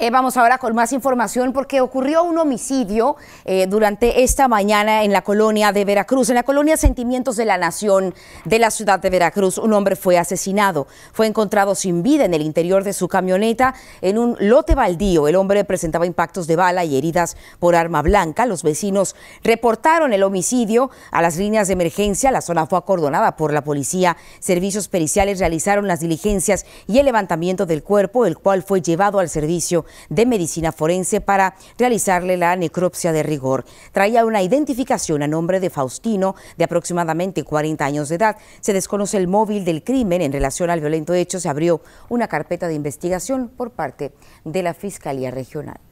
Eh, vamos ahora con más información porque ocurrió un homicidio eh, durante esta mañana en la colonia de Veracruz, en la colonia Sentimientos de la Nación de la ciudad de Veracruz. Un hombre fue asesinado, fue encontrado sin vida en el interior de su camioneta en un lote baldío. El hombre presentaba impactos de bala y heridas por arma blanca. Los vecinos reportaron el homicidio a las líneas de emergencia. La zona fue acordonada por la policía. Servicios periciales realizaron las diligencias y el levantamiento del cuerpo, el cual fue llevado al servicio de Medicina Forense para realizarle la necropsia de rigor. Traía una identificación a nombre de Faustino, de aproximadamente 40 años de edad. Se desconoce el móvil del crimen en relación al violento hecho. Se abrió una carpeta de investigación por parte de la Fiscalía Regional.